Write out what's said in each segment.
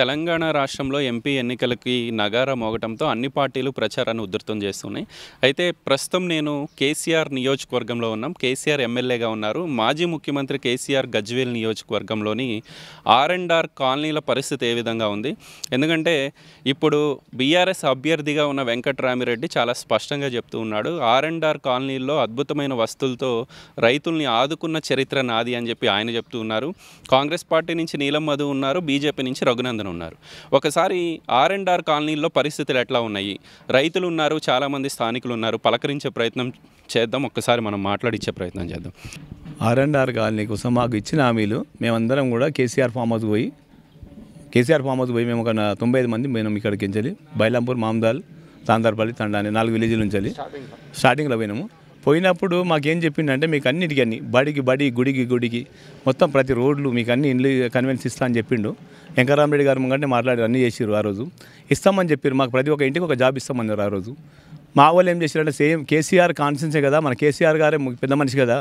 తెలంగాణ రాష్ట్రంలో ఎంపీ ఎన్నికలకి నగారా మోగటంతో అన్ని పార్టీలు ప్రచారాన్ని ఉధృతం చేస్తున్నాయి అయితే ప్రస్తుతం నేను కేసీఆర్ నియోజకవర్గంలో ఉన్నాం కేసీఆర్ ఎమ్మెల్యేగా ఉన్నారు మాజీ ముఖ్యమంత్రి కేసీఆర్ గజ్వేల్ నియోజకవర్గంలోని ఆర్ అండ్ ఆర్ కాలనీల పరిస్థితి ఏ విధంగా ఉంది ఎందుకంటే ఇప్పుడు బీఆర్ఎస్ అభ్యర్థిగా ఉన్న వెంకట్రామిరెడ్డి చాలా స్పష్టంగా చెప్తూ ఉన్నాడు ఆర్ అండ్ ఆర్ కాలనీల్లో అద్భుతమైన వస్తువులతో రైతుల్ని ఆదుకున్న చరిత్ర నాది అని చెప్పి ఆయన చెప్తూ ఉన్నారు కాంగ్రెస్ పార్టీ నుంచి నీలం మధు ఉన్నారు బీజేపీ నుంచి రఘునందన్ ఆందోళన ఉన్నారు ఒకసారి ఆర్ అండ్ ఆర్ కాలనీల్లో పరిస్థితులు ఎట్లా ఉన్నాయి రైతులు ఉన్నారు చాలామంది స్థానికులు ఉన్నారు పలకరించే ప్రయత్నం చేద్దాం ఒక్కసారి మనం మాట్లాడిచ్చే ప్రయత్నం చేద్దాం ఆర్ అండ్ ఆర్ కాలనీ కోసం మాకు ఇచ్చిన హామీలు మేమందరం కూడా కేసీఆర్ ఫామ్ హౌస్ పోయి కేసీఆర్ ఫామ్ హౌస్ పోయి మేము ఒక తొంభై ఐదు మంది మేము ఇక్కడికి వెళ్ళి బైలాంపూర్ మామదాల్ తాందార్పల్లి అనే నాలుగు విలేజ్లు ఉంచాలి స్టార్టింగ్లో పోయినాము పోయినప్పుడు మాకేం అంటే మీకు అన్నిటికీ అన్ని బడికి బడి గుడికి గుడికి మొత్తం ప్రతి రోడ్లు మీకు అన్ని ఇండ్లు కన్వెన్స్ ఇస్తా అని చెప్పిండు వెంకరామరెడ్డి గారు ముంగంటే మాట్లాడి అన్నీ చేసిరు ఆ రోజు ఇస్తామని చెప్పారు మాకు ప్రతి ఒక్క ఇంటికి ఒక జాబ్ ఇస్తామన్నారు ఆ రోజు మా వాళ్ళు ఏం చేశారంటే సేమ్ కేసీఆర్ కాన్ఫిడెన్సే కదా మన కేసీఆర్ గారే పెద్ద మనిషి కదా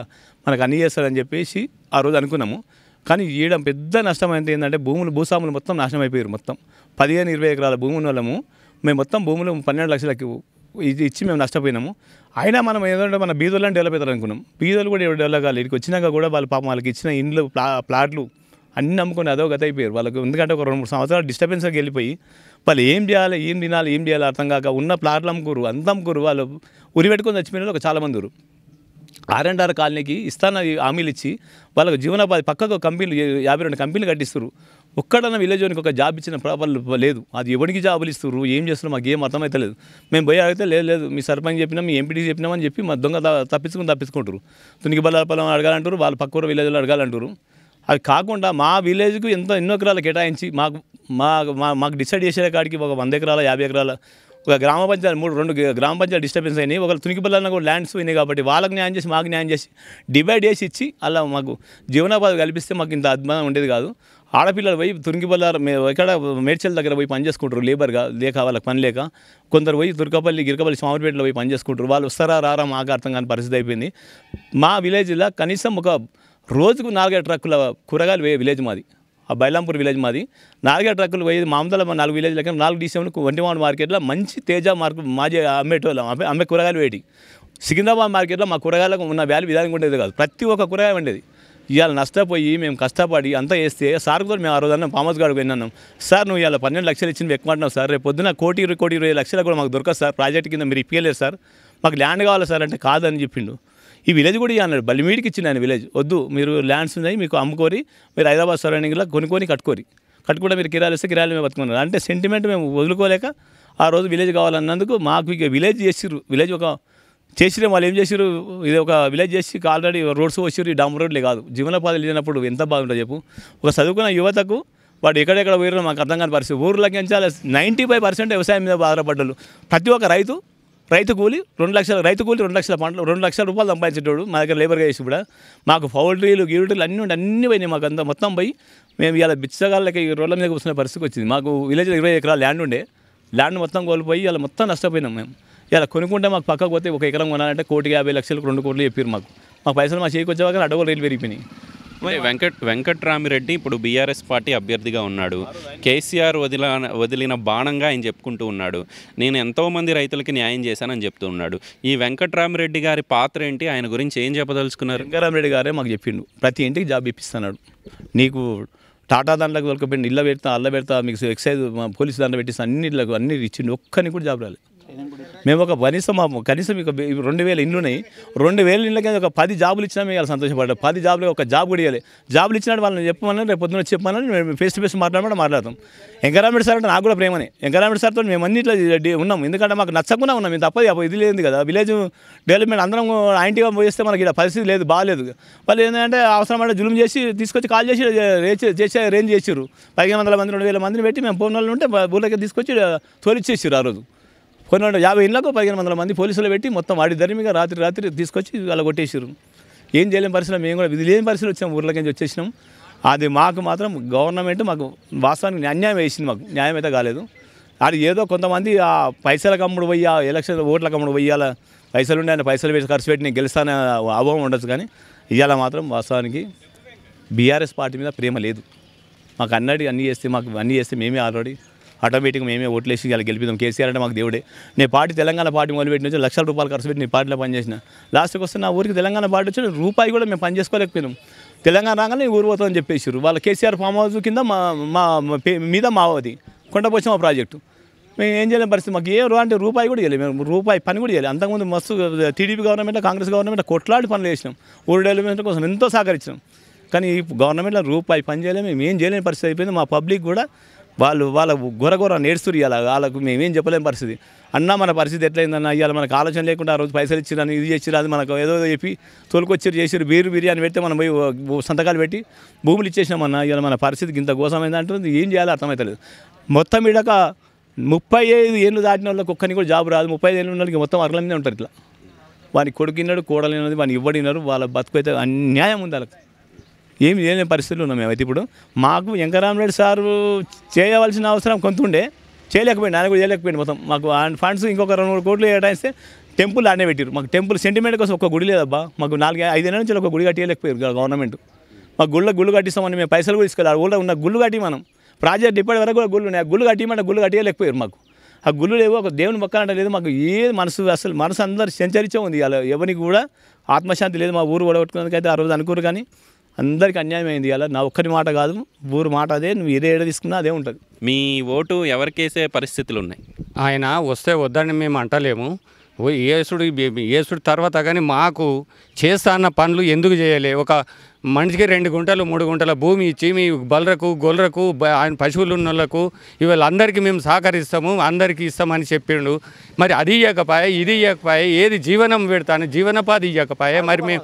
మనకు అన్నీ చేస్తారని చెప్పేసి ఆ రోజు అనుకున్నాము కానీ ఈయడం పెద్ద నష్టం అయితే ఏంటంటే భూములు భూస్వాములు మొత్తం నాశనం అయిపోయారు మొత్తం పదిహేను ఇరవై ఎకరాల భూముల వాళ్ళము మేము మొత్తం భూములు పన్నెండు లక్షలకి ఇది ఇచ్చి మేము నష్టపోయినాము అయినా మనం ఏదంటే మన బీదోళ్ళని డెవలప్ అవుతారు అనుకున్నాం బీదోళ్ళు కూడా ఎవరు డెవలప్ కాలేదు ఇక్కడికి వచ్చినాక కూడా వాళ్ళు పాపం వాళ్ళకి ఇచ్చిన ఇండ్లు ప్లా ప్లాట్లు అన్నీ నమ్ముకొని అదో గత అయిపోయారు వాళ్ళకి ఎందుకంటే ఒక రెండు మూడు సంవత్సరాలు డిస్టర్బెన్స్కి వెళ్ళిపోయి వాళ్ళు ఏం చేయాలి ఏం తినాలి ఏం చేయాలి అర్థం కాక ఉన్న ప్లాట్లు అమ్ముకోరు అంత అమ్ముకోరు వాళ్ళు ఉరి పెట్టుకొని చచ్చిపోయిన ఒక చాలామంది ఉరు ఆర్ అండ్ ఆర్ కాలనీకి ఇస్తాన హామీలు ఇచ్చి వాళ్ళకు జీవనోపాధి పక్కకు కంపెనీలు యాభై రెండు కంపెనీలు కట్టిస్తారు ఒక్కడన్నా విలేజ్లోనికి ఒక జాబ్ ఇచ్చిన ప్రాబ్లం లేదు అది ఎవరికి జాబులు ఇస్తారు ఏం చేస్తున్నారు మాకు ఏం అర్థమవుతలేదు మేము భయ అడిగితే లేదు లేదు మీ సర్పంచ్ చెప్పినాం మీ ఎంపీటీ చెప్పినామని చెప్పి మా దొంగ తప్పించుకుని తప్పించుకుంటారు తునికి బల్ల అడగాలంటారు వాళ్ళ ఊరు విలేజ్లో అడగాలంటారు అది కాకుండా మా విలేజ్కు ఎంత ఎన్నో ఎకరాలు కేటాయించి మాకు మా మాకు డిసైడ్ చేసే కాడికి ఒక వంద ఎకరాల యాభై ఎకరాల ఒక గ్రామ పంచాయతీ మూడు రెండు గ్రామ పంచాయతీ డిస్టర్బెన్స్ అయినాయి ఒకళ్ళు తునికిపల్లాలను కూడా ల్యాండ్స్ పోయినాయి కాబట్టి వాళ్ళకి న్యాయం చేసి మాకు న్యాయం చేసి డివైడ్ చేసి ఇచ్చి అలా మాకు జీవనోపాధి కల్పిస్తే మాకు ఇంత అద్భుతం ఉండేది కాదు ఆడపిల్లలు పోయి తురింగిబల్లారు ఎక్కడ మేడ్చల్ దగ్గర పోయి పని చేసుకుంటారు లేబర్గా లేక వాళ్ళకి పని లేక కొందరు పోయి దుర్గపల్లి గిరికపల్లి స్వామిపేటలో పోయి పని చేసుకుంటారు వాళ్ళు వస్తారా రారా మాకు అర్థం కాని పరిస్థితి అయిపోయింది మా విలేజ్లో కనీసం ఒక రోజుకు నాలుగైదు ట్రక్కుల కూరగాయలు పోయే విలేజ్ మాది ఆ బైలాంపూర్ విలేజ్ మాది నాలుగే ట్రక్కులు పోయేది మామూలు నాలుగు విలేజ్ లెక్క నాలుగు డిసెవెన్ వంటిమాడు మార్కెట్లో మంచి తేజ మార్కెట్ మాజీ అమ్మేటోళ్ళం అమ్మే కూరగాయలు వేయటి సికింద్రాబాద్ మార్కెట్లో మా కూరగాయలకు ఉన్న వ్యాలీ విధానం ఉండేది కాదు ప్రతి ఒక్క కూరగాయ ఉండేది ఇవాళ నష్టపోయి మేము కష్టపడి అంతా వేస్తే సార్ కూడా మేము ఆ రోజు అన్నాం పామస్ గారు విన్నాను సార్ నువ్వు ఇవాళ పన్నెండు లక్షలు ఇచ్చింది ఎక్కువంటున్నావు సార్ రేపు పొద్దున కోటి ఇరవై కోటి ఇరవై లక్షలు కూడా మాకు దొరకదు సార్ ప్రాజెక్ట్ కింద మీరు ఇప్పలేదు సార్ మాకు ల్యాండ్ కావాలి సార్ అంటే కాదని చెప్పిండు ఈ విలేజ్ కూడా అన్నాడు బలిమీడికి ఇచ్చింది ఆయన విలేజ్ వద్దు మీరు ల్యాండ్స్ ఉన్నాయి మీకు అమ్ముకోరి మీరు హైదరాబాద్ సరౌండింగ్లో కొనుక్కొని కట్టుకోరి కట్టుకుంటే మీరు కిరాలు ఇస్తే కిరాలు మేము బతుకున్నారు అంటే సెంటిమెంట్ మేము వదులుకోలేక ఆ రోజు విలేజ్ కావాలన్నందుకు మాకు ఇక విలేజ్ చేసిర్రు విలేజ్ ఒక చేసిన వాళ్ళు ఏం చేశారు ఇది ఒక విలేజ్ చేసి ఆల్రెడీ రోడ్స్ వచ్చారు ఈ డామ్ రోడ్లే కాదు జీవనోపాధి లేనప్పుడు ఎంత బాగుంటుంది చెప్పు ఒక చదువుకున్న యువతకు వాడు ఎక్కడెక్కడ పోయిన మాకు అర్థం కాని పరిస్థితి ఊర్లోకి ఎంచాలి నైంటీ ఫైవ్ పర్సెంట్ వ్యవసాయం మీద బాధపడ్డారు ప్రతి ఒక్క రైతు రైతు కూలి రెండు లక్షల రైతు కూలి రెండు లక్షల పంటలు రెండు లక్షల రూపాయలు సంపాదించేటోడు మా దగ్గర లేబర్గా చేసి కూడా మాకు పౌల్ట్రీలు గిరిటరీలు అన్నీ ఉండి అన్నీ పోయినాయి మాకు అంత మొత్తం పోయి మేము ఇలా బిచ్చగాళ్ళకి రోడ్ల మీద కూర్చున్న పరిస్థితి వచ్చింది మాకు విలేజ్లో ఇరవై ఎకరాల ల్యాండ్ ఉండే ల్యాండ్ మొత్తం కోల్పోయి ఇలా మొత్తం నష్టపోయినాం మేము ఇలా కొనుక్కుంటే మాకు పక్కకు పోతే ఒక ఎకరం కొనాలంటే కోటి యాభై లక్షలకు రెండు కోట్లు చెప్పారు మాకు మాకు పైసలు మా చేయకొచ్చే వచ్చేవాక అడవులు రేట్లు పెరిగిపోయినాయి వెంకట్ వెంకట్రామిరెడ్డి ఇప్పుడు బీఆర్ఎస్ పార్టీ అభ్యర్థిగా ఉన్నాడు కేసీఆర్ వదిల వదిలిన బాణంగా ఆయన చెప్పుకుంటూ ఉన్నాడు నేను ఎంతోమంది రైతులకి న్యాయం చేశానని చెప్తూ ఉన్నాడు ఈ వెంకట్రామిరెడ్డి గారి పాత్ర ఏంటి ఆయన గురించి ఏం చెప్పదలుచుకున్నారు వెంకటరామిరెడ్డి గారే మాకు చెప్పిండు ప్రతి ఇంటికి జాబ్ ఇప్పిస్తున్నాడు నీకు టాటా దాంట్లోకి వెళ్ళకపోయింది ఇళ్ళ పెడతా అల్ల పెడతా మీకు ఎక్సైజ్ పోలీసు దాంట్లో పెట్టిస్తాను అన్ని ఇళ్ళకు అన్ని ఇచ్చిండు ఒక్కరిని కూడా జాబ్ రాలేదు మేము ఒక కనీసం కనీసం మీకు రెండు వేల ఇండ్లు ఉన్నాయి రెండు వేల ఇండ్లకి ఒక పది జాబులు ఇచ్చినా మేము సంతోషపడ్డాం పది జాబులు ఒక జాబ్ కూడా ఇవ్వాలి జాబులు ఇచ్చినట్టు వాళ్ళని చెప్పమని రేపు పొద్దున చెప్పమని మేము ఫేస్ టు ఫేస్ మాట్లాడమని మాట్లాడతాం ఎంకరామిడ్ సార్ అంటే నాకు కూడా ప్రేమనే ఎంకరామిడ్ సార్తో మేము అన్ని ఇట్లా ఉన్నాం ఎందుకంటే మాకు నచ్చకుండా ఉన్నాం మేము తప్పది ఇది లేదు కదా విలేజ్ డెవలప్మెంట్ అందరం ఆంటీగా పోయిస్తే మనకి ఇలా పరిస్థితి లేదు బాగాలేదు వాళ్ళు ఏంటంటే అంటే జులుం చేసి తీసుకొచ్చి కాల్ చేసి చేసే రేంజ్ చేసారు పదిహేను వందల మంది రెండు వేల మందిని పెట్టి మేము ఫోన్ వాళ్ళు ఉంటే బూర్లకి తీసుకొచ్చి తోలిచ్చేసారు ఆ రోజు కొన్ని యాభై ఇళ్లకు పదిహేను వందల మంది పోలీసులు పెట్టి మొత్తం వాడి ధర్మిగా రాత్రి రాత్రి తీసుకొచ్చి అలా కొట్టేసారు ఏం చేయలేని పరిస్థితులు మేము కూడా ఇది లేని పరిస్థితులు వచ్చాము ఊర్లోకి వచ్చేసినాం అది మాకు మాత్రం గవర్నమెంట్ మాకు వాస్తవానికి అన్యాయం వేసింది మాకు న్యాయం అయితే కాలేదు అది ఏదో కొంతమంది ఆ పైసల కమ్ముడు పోయి ఆ ఎలక్షన్ ఓట్ల కమ్ముడు పోయాల పైసలు ఉండే పైసలు వేసి ఖర్చు పెట్టి నేను గెలుస్తానే అభావం ఉండొచ్చు కానీ ఇవాళ మాత్రం వాస్తవానికి బీఆర్ఎస్ పార్టీ మీద ప్రేమ లేదు మాకు అన్నడి అన్నీ చేస్తే మాకు అన్నీ చేస్తే మేమే ఆల్రెడీ ఆటోమేటిక్గా మేమే ఓట్లేసి ఇలా గెలిపిద్దాం కేసీఆర్ అంటే మాకు దేవుడే నేను పార్టీ తెలంగాణ పార్టీ మొదలుపెట్టిన నుంచి లక్షల రూపాయలు ఖర్చు పెట్టి నేను పార్టీలో పనిచేసిన లాస్ట్కి వస్తే నా ఊరికి తెలంగాణ పార్టీ వచ్చి రూపాయి కూడా మేము పని చేసుకోలేకపోయినాం తెలంగాణ రాగానే ఊరు పోతామని చెప్పేసారు వాళ్ళ కేసీఆర్ ఫామ్ హౌస్ కింద మా మా మీద మావది కొండపోసం మా ప్రాజెక్టు మేము ఏం చేయలేని పరిస్థితి మాకు ఏ అంటే రూపాయి కూడా చేయలేదు మేము రూపాయి పని కూడా చేయాలి అంతకుముందు మస్తు టీడీపీ గవర్నమెంట్ కాంగ్రెస్ గవర్నమెంట్ కొట్లాడి పనులు చేసినాం ఊరు డెవలప్మెంట్ కోసం ఎంతో సహకరించినాం కానీ ఈ గవర్నమెంట్లో రూపాయి పని చేయలేము మేము ఏం చేయలేని పరిస్థితి అయిపోయింది మా పబ్లిక్ కూడా వాళ్ళు వాళ్ళ గొరగొర నేడుస్తురు ఇవాళ వాళ్ళకు మేమేం చెప్పలేని పరిస్థితి అన్న మన పరిస్థితి ఎట్లయిందన్న ఇవాళ మనకు ఆలోచన లేకుండా ఆ రోజు పైసలు ఇచ్చిరని ఇది చేసిరా అది మనకు ఏదో చెప్పి తోలుకొచ్చారు చేసారు బీరు బిర్యానీ పెడితే మనం పోయి సంతకాలు పెట్టి భూములు ఇచ్చేసినామన్న ఇవాళ మన పరిస్థితికి ఇంత ఘోషమైంది అంటుంది ఏం చేయాలి అర్థమవుతలేదు మొత్తం ఇడక ముప్పై ఐదు ఏళ్ళు దాటిన వాళ్ళకి ఒక్కరిని కూడా జాబ్ రాదు ముప్పై ఐదు ఏళ్ళు ఉన్న వాళ్ళకి మొత్తం అర్లమే ఉంటారు ఇట్లా వాని కొడుకున్నాడు కోడలినది వాని ఇవ్వడినారు వాళ్ళ బతుకు అయితే అన్యాయం ఉంది వాళ్ళకి ఏమి లేని పరిస్థితులు ఉన్నాం మేమైతే ఇప్పుడు మాకు వెంకరామరెడ్డి సారు చేయవలసిన అవసరం కొంత ఉండే చేయలేకపోయింది ఆయన కూడా చేయలేకపోయింది మొత్తం మాకు ఫండ్స్ ఇంకొక రెండు మూడు కోట్లు కేటాయిస్తే టెంపుల్ ఆడనే పెట్టారు మాకు టెంపుల్ సెంటిమెంట్ కోసం ఒక గుడి లేదబ్బా మాకు నాలుగు ఐదేళ్ళ నుంచి ఒక గుడి కట్టేయలేకపోయారు గవర్నమెంట్ మాకు గుళ్ళ గుళ్ళు కట్టిస్తామని మేము పైసలు కూడా తీసుకెళ్ళాలి ఊళ్ళో ఉన్న గుళ్ళు కట్టి మనం ప్రాజెక్ట్ ఇప్పటి వరకు కూడా గుళ్ళు ఉన్నాయి గుళ్ళు కట్టి కట్టిమంటే గుళ్ళు కట్టేయలేకపోయారు మాకు ఆ గుళ్ళు లేవు ఒక దేవుని పక్కన లేదు మాకు ఏ మనసు అసలు మనసు అందరు సెంచరిచే ఉంది అలా ఎవరికి కూడా ఆత్మశాంతి లేదు మా ఊరు ఓడగొట్టుకున్నందుకైతే ఆ రోజు అనుకోరు కానీ అందరికీ అన్యాయం అయింది అలా నా ఒక్కరి మాట కాదు ఊరు మాట అదే నువ్వు ఏదే ఏడ తీసుకున్నా అదే ఉంటుంది మీ ఓటు ఎవరికేసే పరిస్థితులు ఉన్నాయి ఆయన వస్తే వద్దని మేము అంటలేము ఏసుడు ఏసుడు తర్వాత కానీ మాకు చేస్తా అన్న పనులు ఎందుకు చేయాలి ఒక మనిషికి రెండు గుంటలు మూడు గుంటల భూమి ఇచ్చి మీ బలరకు గొలరకు ఆయన పశువులు ఉన్నోళ్ళకు వీళ్ళందరికీ మేము సహకరిస్తాము అందరికీ ఇస్తామని చెప్పిండు మరి అది ఇవ్వకపాయే ఇది ఇవ్వకపాయే ఏది జీవనం పెడతాను జీవనోపాధి ఇవ్వకపాయే మరి మేము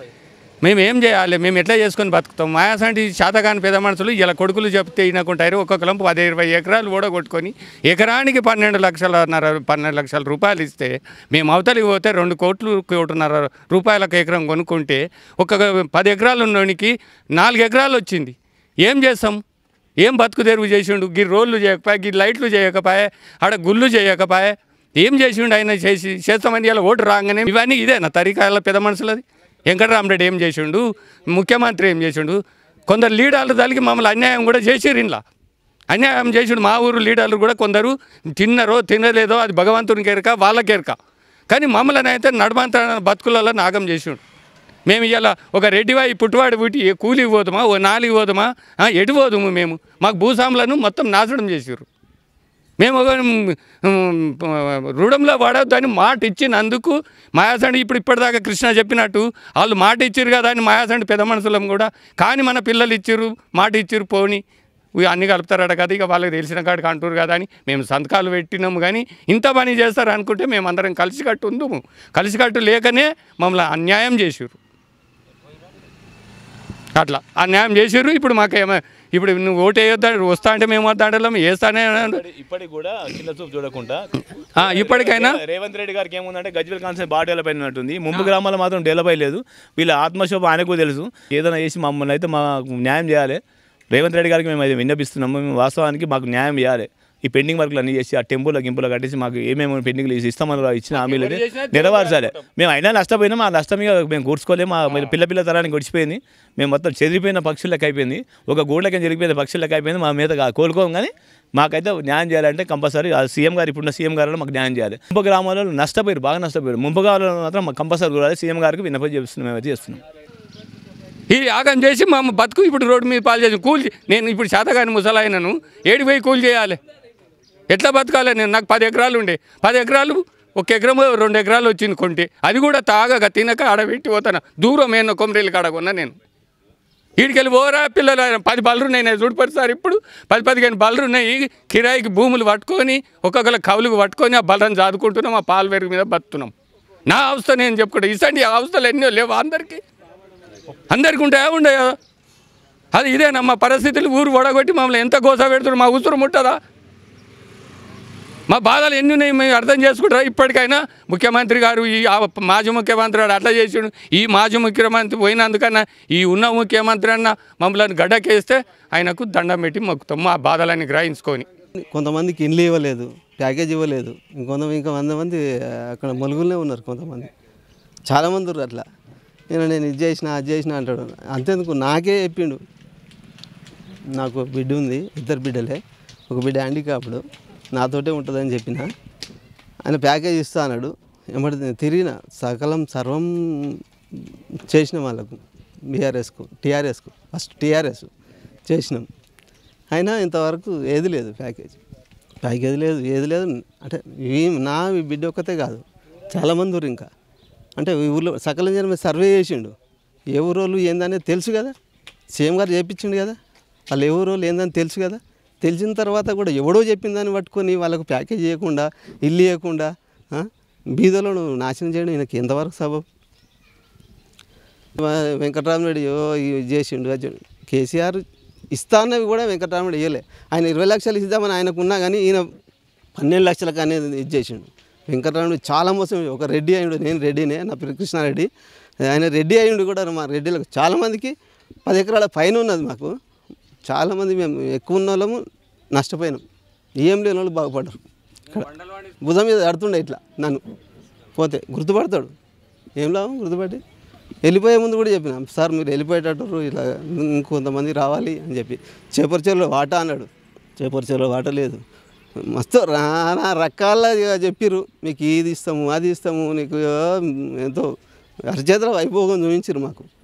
మేము ఏం చేయాలి మేము ఎట్లా చేసుకొని బతుకుతాం మాయాసంటి శాతకాని పేద మనుషులు ఇలా కొడుకులు చెప్తే ఇనకుంటారు ఒక్కొక్కలం పది ఇరవై ఎకరాలు ఓడగొట్టుకొని ఎకరానికి పన్నెండు లక్షలన్నర పన్నెండు లక్షల రూపాయలు ఇస్తే మేము అవతలికి పోతే రెండు కోట్లు కోటిన్నర రూపాయలకు ఎకరం కొనుక్కుంటే ఒక పది ఎకరాలు ఉన్నోనికి నాలుగు ఎకరాలు వచ్చింది ఏం చేస్తాం ఏం బతుకు తెరువు చేసిండు గీ రోళ్ళు చేయకపోయా గీ లైట్లు చేయకపోయా ఆడ గుళ్ళు చేయకపోయా ఏం చేసిండు ఆయన చేసి చేస్తామని ఇలా ఓటు రాగానే ఇవన్నీ ఇదేనా తరికాల పెద్ద మనుషులది వెంకటరామరెడ్డి ఏం చేసిండు ముఖ్యమంత్రి ఏం చేసిండు కొందరు లీడర్లు తలిగి మమ్మల్ని అన్యాయం కూడా చేసిరు ఇంట్లో అన్యాయం చేసిండు మా ఊరు లీడర్లు కూడా కొందరు తిన్నరో తినలేదో అది భగవంతుని కేరక వాళ్ళ కేరక కానీ మమ్మల్ని అయితే నడమంతర బతుకులలో నాగం చేసిండు మేము ఇలా ఒక రెడ్డివాయి పుట్టువాడు పుట్టి కూలికి పోదుమా ఓ నాలుగు పోదుమా ఎటు పోదుము మేము మాకు భూస్వాములను మొత్తం నాశనం చేసారు మేము రుణంలో పడవద్దని మాట ఇచ్చినందుకు మాయాసండి ఇప్పుడు ఇప్పటిదాకా కృష్ణ చెప్పినట్టు వాళ్ళు మాట ఇచ్చారు కదా అని మాయాసండి పెద్ద మనుషులం కూడా కానీ మన పిల్లలు ఇచ్చారు మాట ఇచ్చారు పోని అన్నీ కలుపుతారట కదా ఇక వాళ్ళకి తెలిసిన కాడికి అంటారు కదా అని మేము సంతకాలు పెట్టినాము కానీ ఇంత పని చేస్తారు అనుకుంటే మేమందరం కలిసికట్టు కలిసి కలిసికట్టు లేకనే మమ్మల్ని అన్యాయం చేసారు అట్లా ఆ న్యాయం చేసారు ఇప్పుడు మాకేమో ఇప్పుడు నువ్వు వేయొద్దా వస్తా అంటే మేము వద్దాడలేము వేస్తానే ఇప్పటికి కూడా చిన్న చూపు చూడకుండా ఇప్పటికైనా రేవంత్ రెడ్డి గారికి ఏముందంటే గజ్వల్ కాన్సెప్ట్ బాగా డెవలప్ అయినట్టుంది ముంపు గ్రామాలు మాత్రం డెవలప్ అయ్యలేదు వీళ్ళ ఆత్మశోభ ఆయనకు తెలుసు ఏదైనా చేసి మమ్మల్ని అయితే మాకు న్యాయం చేయాలి రేవంత్ రెడ్డి గారికి మేము అయితే విన్నపిస్తున్నాము మేము వాస్తవానికి మాకు న్యాయం చేయాలి ఈ పెండింగ్ వర్క్లు అన్ని చేసి ఆ టెంపుల్ గింపుల కట్టేసి మాకు ఏమేమి పెండింగ్లు ఇస్తామని ఇచ్చిన హామీలు నెరవేర్చాలి మేము అయినా నష్టపోయినా మా నష్టం మేము కూర్చుకోలేము మా పిల్ల పిల్ల తరానికి గడిచిపోయింది మేము మొత్తం చెదిరిపోయిన పక్షులకు అయిపోయింది ఒక గూడలకి జరిగిపోయిన పక్షులకు అయిపోయింది మా మీద కోలుకోం కానీ మాకైతే న్యాయం చేయాలంటే కంపల్సరీ సీఎం గారు ఇప్పుడున్న సీఎం గారు మాకు న్యాయం చేయాలి ముంపు గ్రామాలలో నష్టపోయారు బాగా నష్టపోయారు ముంపు గ్రామాలలో మాత్రం మాకు కంపల్సరీ కూడా సీఎం గారికి విన్నపం చేస్తున్నాం అయితే చేస్తున్నాం ఈ యాగం చేసి మా బతుకు ఇప్పుడు రోడ్డు మీద పాలు చేసి కూల్ నేను ఇప్పుడు శాతగాని ముసలాయినను ఏడిపోయి కూలి చేయాలి ఎట్లా బతకాలి నేను నాకు పది ఎకరాలు ఉండే పది ఎకరాలు ఒక ఎకరం రెండు ఎకరాలు వచ్చింది కొంటే అది కూడా తాగక తినక ఆడబెట్టి పోతాను దూరం కొమరేలు కొమ్మరీలు కాడకున్నా నేను వీడికెళ్ళి ఓరా పిల్లలు పది బలరు ఉన్నాయి చూడపడి సార్ ఇప్పుడు పది పదిహేను బలరు ఉన్నాయి కిరాయికి భూములు పట్టుకొని ఒక్కొక్కరు కవులకు పట్టుకొని ఆ బలరం చదువుకుంటున్నాం ఆ పాల వెరుగు మీద బతున్నాం నా అవస్థ నేను చెప్పుకుంటా ఇసండి అవస్థలు ఎన్నో లేవు అందరికీ అందరికీ ఉంటాయా ఉండయా అది ఇదేనమ్మా పరిస్థితులు ఊరు వడగొట్టి మమ్మల్ని ఎంత గోసా పెడుతున్నారు మా ఉసురు ముట్టదా మా బాధలు ఎన్ని ఉన్నాయి మేము అర్థం చేసుకుంటారా ఇప్పటికైనా ముఖ్యమంత్రి గారు ఈ మాజీ ముఖ్యమంత్రి అట్లా చేసిండు ఈ మాజీ ముఖ్యమంత్రి పోయినందుకన్నా ఈ ఉన్న ముఖ్యమంత్రి అన్న మమ్మల్ని గడ్డకేస్తే ఆయనకు దండం పెట్టి మొక్కుతాం ఆ బాధలని గ్రహించుకొని కొంతమందికి ఇండ్లు ఇవ్వలేదు ప్యాకేజ్ ఇవ్వలేదు ఇంకొంత ఇంకా వంద మంది అక్కడ మలుగులే ఉన్నారు కొంతమంది చాలామంది ఉన్నారు అట్లా నేను నేను ఇది చేసిన అది చేసిన అంటాడు అంతేందుకు నాకే చెప్పిండు నాకు బిడ్డ ఉంది ఇద్దరు బిడ్డలే ఒక బిడ్డ హ్యాండికాప్డు నాతోటే ఉంటుందని చెప్పిన ఆయన ప్యాకేజ్ ఇస్తా అన్నాడు ఏమంటే తిరిగిన సకలం సర్వం చేసిన వాళ్ళకు బీఆర్ఎస్కు టీఆర్ఎస్కు ఫస్ట్ టీఆర్ఎస్ చేసినాం అయినా ఇంతవరకు ఏది లేదు ప్యాకేజ్ ప్యాకేజ్ లేదు ఏది లేదు అంటే ఈ నా బిడ్డ ఒక్కతే కాదు చాలామంది ఊరు ఇంకా అంటే ఊళ్ళో సకలం జనం సర్వే చేసిండు ఏ ఊరోళ్ళు ఏందనేది తెలుసు కదా సీఎం గారు చేయించిండు కదా వాళ్ళు ఏ ఊరోళ్ళు ఏందని తెలుసు కదా తెలిసిన తర్వాత కూడా ఎవడో చెప్పిన దాన్ని పట్టుకొని వాళ్ళకు ప్యాకేజ్ చేయకుండా ఇల్లు ఇవ్వకుండా బీదలను నాశనం చేయడం ఈయనకి ఎంతవరకు సబబు వెంకటరామరెడ్డి చేసిండు కేసీఆర్ ఇస్తానవి కూడా వెంకటరామరెడ్డి ఇవ్వలే ఆయన ఇరవై లక్షలు ఇస్తామని ఆయనకున్నా కానీ ఈయన పన్నెండు లక్షలకు అనేది ఇది చేసిండు వెంకటరామరెడ్డి చాలా మోసం ఒక రెడ్డి అయ్యుడు నేను రెడ్డినే నా పేరు కృష్ణారెడ్డి ఆయన రెడ్డి అయ్యుండు కూడా మా రెడ్డిలకు చాలామందికి పది ఎకరాల పైన ఉన్నది మాకు చాలామంది మేము ఎక్కువ ఉన్న వాళ్ళము నష్టపోయినాం ఏం లేని వాళ్ళు బాగుపడరు ఇక్కడ భుజం మీద అడుతుండే ఇట్లా నన్ను పోతే గుర్తుపడతాడు ఏం లాభం గుర్తుపట్టి వెళ్ళిపోయే ముందు కూడా చెప్పినాం సార్ మీరు వెళ్ళిపోయేటట్టు ఇలా ఇంకొంతమంది రావాలి అని చెప్పి చేపరిచేలో వాటా అన్నాడు చేపరిచేలో వాట లేదు మస్తు నానా రకాల చెప్పిర్రు మీకు ఇది ఇస్తాము అది ఇస్తాము నీకు ఎంతో అరిచేతలు అయిపోకుండా చూపించారు మాకు